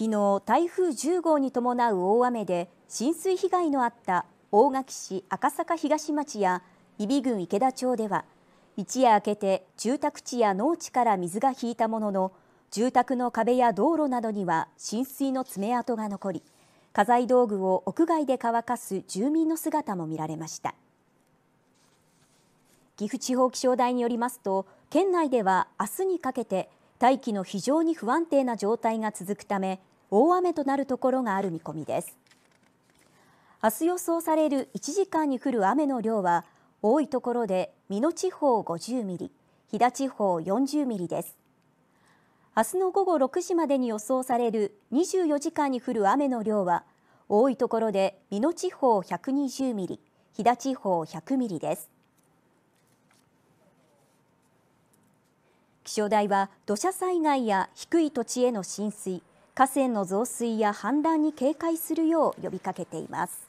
昨日、台風10号に伴う大雨で浸水被害のあった大垣市赤坂東町や伊比郡池田町では、一夜明けて住宅地や農地から水が引いたものの、住宅の壁や道路などには浸水の爪痕が残り、家財道具を屋外で乾かす住民の姿も見られました。岐阜地方気象台によりますと、県内では明日にかけて大気の非常に不安定な状態が続くため大雨となるところがある見込みです明日予想される1時間に降る雨の量は多いところで美濃地方50ミリ飛騨地方40ミリです明日の午後6時までに予想される24時間に降る雨の量は多いところで美濃地方120ミリ飛騨地方100ミリです象台は土砂災害や低い土地への浸水、河川の増水や氾濫に警戒するよう呼びかけています。